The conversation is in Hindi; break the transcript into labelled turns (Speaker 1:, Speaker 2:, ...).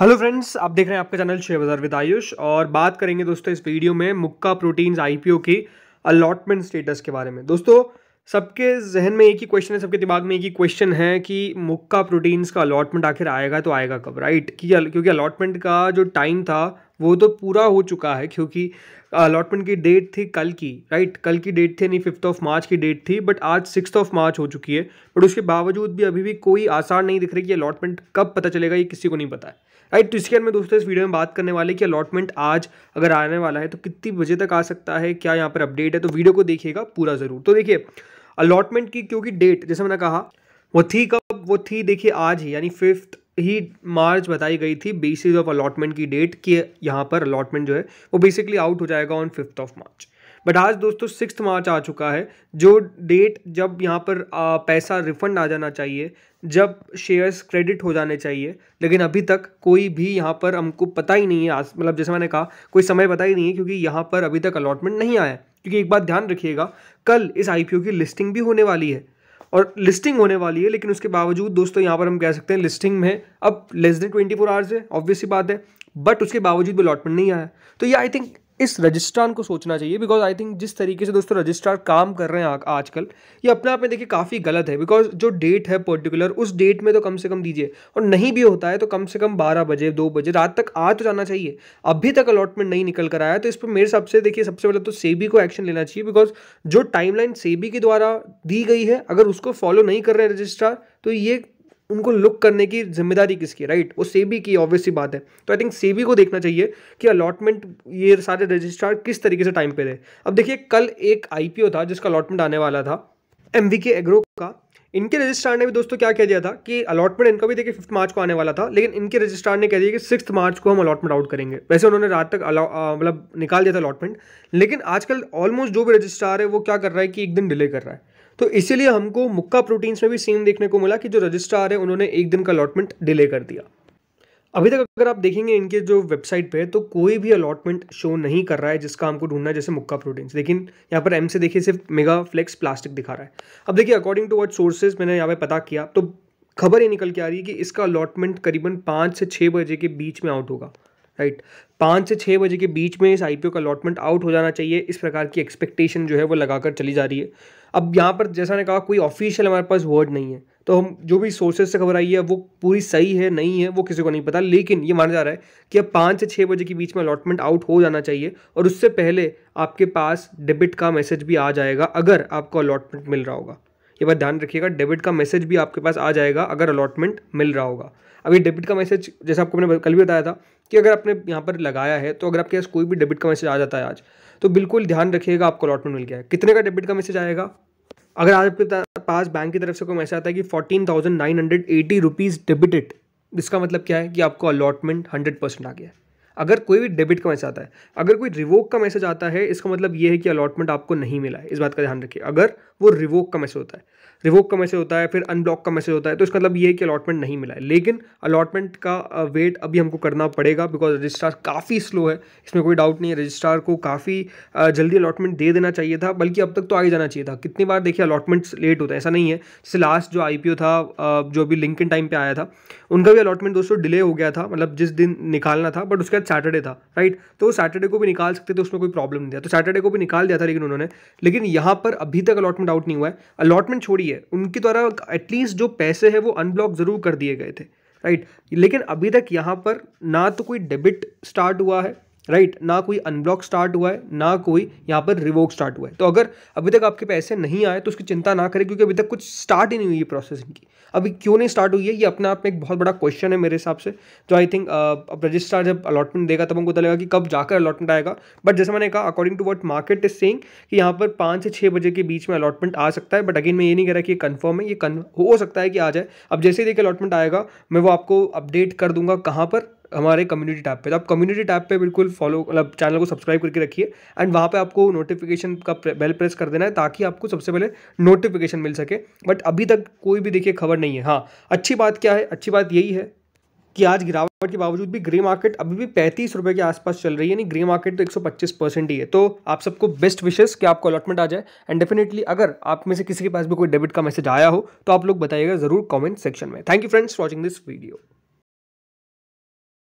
Speaker 1: हेलो फ्रेंड्स आप देख रहे हैं आपका चैनल शेयर बाजार विद आयुष और बात करेंगे दोस्तों इस वीडियो में मुक्का प्रोटीन्स आईपीओ की अलॉटमेंट स्टेटस के बारे में दोस्तों सबके जहन में एक ही क्वेश्चन है सबके दिमाग में एक ही क्वेश्चन है कि मुक्का प्रोटीन्स का अलॉटमेंट आखिर आएगा तो आएगा कब राइट कि क्योंकि अलॉटमेंट का जो टाइम था वो तो पूरा हो चुका है क्योंकि अलॉटमेंट की डेट थी कल की राइट कल की डेट थी नहीं फिफ्थ ऑफ मार्च की डेट थी बट आज सिक्स ऑफ मार्च हो चुकी है बट उसके बावजूद भी अभी भी कोई आसार नहीं दिख रही कि अलॉटमेंट कब पता चलेगा ये किसी को नहीं पता है राइट तो इसके अंदर में दोस्तों इस वीडियो में बात करने वाले कि अलॉटमेंट आज अगर आने वाला है तो कितनी बजे तक आ सकता है क्या यहाँ पर अपडेट है तो वीडियो को देखिएगा पूरा ज़रूर तो देखिए अलॉटमेंट की क्योंकि डेट जैसे मैंने कहा वो थी कब वो थी देखिए आज ही यानी फिफ्थ ही मार्च बताई गई थी बेसिस ऑफ अलॉटमेंट की डेट कि यहाँ पर अलॉटमेंट जो है वो बेसिकली आउट हो जाएगा on fifth of March but आज दोस्तों सिक्स मार्च आ चुका है जो डेट जब यहाँ पर आ, पैसा रिफंड आ जाना चाहिए जब शेयर्स क्रेडिट हो जाने चाहिए लेकिन अभी तक कोई भी यहाँ पर हमको पता ही नहीं है आज मतलब जैसे मैंने कहा कोई समय पता ही नहीं है क्योंकि यहाँ पर अभी तक अलॉटमेंट नहीं आया क्योंकि एक बात ध्यान रखिएगा कल इस आईपीओ की लिस्टिंग भी होने वाली है और लिस्टिंग होने वाली है लेकिन उसके बावजूद दोस्तों यहाँ पर हम कह सकते हैं लिस्टिंग में अब less than twenty four hours है ऑब्वियस बात है बट उसके बावजूद भी अलॉटमेंट नहीं आया तो ये आई थिंक इस रजिस्ट्रार को सोचना चाहिए बिकॉज आई थिंक जिस तरीके से दोस्तों रजिस्ट्रार काम कर रहे हैं आजकल ये अपने आप में देखिए काफ़ी गलत है बिकॉज जो डेट है पर्टिकुलर उस डेट में तो कम से कम दीजिए और नहीं भी होता है तो कम से कम बारह बजे दो बजे रात तक आ तो जाना चाहिए अभी तक अलॉटमेंट नहीं निकल कर आया तो इस पर मेरे हिसाब से देखिए सबसे पहले तो सेबी को एक्शन लेना चाहिए बिकॉज जो टाइमलाइन सेबी के द्वारा दी गई है अगर उसको फॉलो नहीं कर रहे हैं रजिस्ट्रार तो ये उनको लुक करने की जिम्मेदारी किसकी राइट वो सेबी की ऑब्वियसली बात है तो आई थिंक सेबी को देखना चाहिए कि अलॉटमेंट ये सारे रजिस्ट्रार किस तरीके से टाइम पे रहे अब देखिए कल एक आईपीओ था जिसका अलॉटमेंट आने वाला था एम वी के एग्रो का इनके रजिस्ट्रार ने भी दोस्तों क्या कह दिया था कि अलॉटमेंट इनका भी देखिए फिफ्थ मार्च को आने वाला था लेकिन इनके रजिस्ट्रार ने कह दिया कि सिक्स मार्च को हम अलॉटमेंट आउट करेंगे वैसे उन्होंने रात तक मतलब निकाल दिया था अलॉटमेंट लेकिन आजकल ऑलमोस्ट जो भी रजिस्ट्रार है वो क्या कर रहा है कि एक दिन डिले कर रहा है तो इसीलिए हमको मुक्का प्रोटीन्स में भी सेम देखने को मिला कि जो रजिस्ट्रार है उन्होंने एक दिन का अलॉटमेंट डिले कर दिया अभी तक अगर आप देखेंगे इनके जो वेबसाइट पे तो कोई भी अलॉटमेंट शो नहीं कर रहा है जिसका हमको ढूंढना है जैसे मुक्का प्रोटीन्स लेकिन यहाँ पर एम से देखिए सिर्फ मेगा फ्लेक्स प्लास्टिक दिखा रहा है अब देखिए अकॉर्डिंग टू वट सोर्सेज मैंने यहाँ पे पता किया तो खबर ये निकल के आ रही है कि इसका अलॉटमेंट करीबन पाँच से छः बजे के बीच में आउट होगा राइट पाँच से छः बजे के बीच में इस आई का अलॉटमेंट आउट हो जाना चाहिए इस प्रकार की एक्सपेक्टेशन जो है वो लगाकर चली जा रही है अब यहाँ पर जैसा ने कहा कोई ऑफिशियल हमारे पास वर्ड नहीं है तो हम जो भी सोर्सेज से खबर आई है वो पूरी सही है नहीं है वो किसी को नहीं पता लेकिन ये माना जा रहा है कि अब पाँच से छः बजे के बीच में अलॉटमेंट आउट हो जाना चाहिए और उससे पहले आपके पास डेबिट का मैसेज भी आ जाएगा अगर आपको अलॉटमेंट मिल रहा होगा ये बात ध्यान रखिएगा डेबिट का मैसेज भी आपके पास आ जाएगा अगर अलॉटमेंट मिल रहा होगा अभी डेबिट का मैसेज जैसे आपको मैंने कल भी बताया था कि अगर आपने यहाँ पर लगाया है तो अगर आपके पास कोई भी डेबिट का मैसेज आ जाता है आज तो बिल्कुल ध्यान रखिएगा आपको अलॉटमेंट मिल गया है कितने का डेबिट का मैसेज आएगा अगर आज आपके पास बैंक की तरफ से कोई मैसेज आता है कि fourteen thousand nine hundred eighty rupees debited इसका मतलब क्या है कि आपको अलॉटमेंट हंड्रेड परसेंट आ गया है अगर कोई भी डेबिट का मैसेज आता है अगर कोई रिवोक का मैसेज आता है इसका मतलब ये है कि अलॉटमेंट आपको नहीं मिला है इस बात का ध्यान रखिए अगर वो रिवोक का मैसेज होता है रिवोक का मैसेज होता है फिर अनब्लॉक का मैसेज होता है तो इसका मतलब ये है कि अलॉटमेंट नहीं मिला है लेकिन अलॉटमेंट का वेट अभी हमको करना पड़ेगा बिकॉज रजिस्ट्रार काफ़ी स्लो है इसमें कोई डाउट नहीं है रजिस्ट्रार को काफ़ी जल्दी अलॉटमेंट दे देना चाहिए था बल्कि अब तक तो आगे जाना चाहिए था कितनी बार देखिए अलॉटमेंट्स लेट होता है ऐसा नहीं है जैसे लास्ट जो आई था जो अभी लिंक इन टाइम पर आया था उनका भी अलॉटमेंट दोस्तों डिले हो गया था मतलब जिस दिन निकालना था बट उसके बाद शायद सैटरडे था राइट तो सैटरडे को भी निकाल सकते थे उसमें कोई प्रॉब्लम नहीं था तो सैटरडे को भी निकाल दिया था लेकिन उन्होंने लेकिन यहाँ पर अभी तक अलॉटमेंट आउट नहीं हुआ है अलॉटमेंट छोड़िए उनके द्वारा एटलीस्ट जो पैसे है वो अनब्लॉक ज़रूर कर दिए गए थे राइट लेकिन अभी तक यहाँ पर ना तो कोई डेबिट स्टार्ट हुआ है राइट ना कोई अनब्लॉक स्टार्ट हुआ है ना कोई यहाँ पर रिवोक स्टार्ट हुआ है तो अगर अभी तक आपके पैसे नहीं आए तो उसकी चिंता ना करें क्योंकि अभी तक कुछ स्टार्ट ही नहीं हुई है प्रोसेसिंग की अभी क्यों नहीं स्टार्ट हुई है ये अपने आप में एक बहुत बड़ा क्वेश्चन है मेरे हिसाब से जो आई थिंक अब रजिस्ट्रार जब अलॉटमेंट देगा तब हमको पता लगेगा कि कब जाकर अलॉटमेंट आएगा बट जैसे मैंने कहा according to what market is saying कि यहाँ पर पाँच से छः बजे के बीच में अलॉटमेंट आ सकता है बट अगेन मैं ये नहीं कह रहा कि ये कन्फर्म है ये कन्फ हो सकता है कि आ जाए अब जैसे ही देखिए अलॉटमेंट आएगा मैं वो आपको अपडेट कर दूंगा कहाँ पर हमारे कम्युनिटी टैब पे तो आप कम्युनिटी टैब पे बिल्कुल फॉलो मतलब चैनल को सब्सक्राइब करके रखिए एंड वहाँ पे आपको नोटिफिकेशन का बेल प्रेस कर देना है ताकि आपको सबसे पहले नोटिफिकेशन मिल सके बट अभी तक कोई भी देखिए खबर नहीं है हाँ अच्छी बात क्या है अच्छी बात यही है कि आज गिरावट के बावजूद भी ग्रे मार्केट अभी भी पैंतीस रुपये के आसपास चल रही है यानी ग्रे मार्केट तो एक सौ पच्चीस परसेंट ही है तो आप सबको बेस्ट विशेस कि आपको अलॉटमेंट आ जाए एंड डेफिनेटली अगर आप में से किसी के पास भी कोई डेबिट का मैसेज आया हो तो आप लोग बताइएगा ज़रूर कमेंट सेक्शन में thank you friends watching this video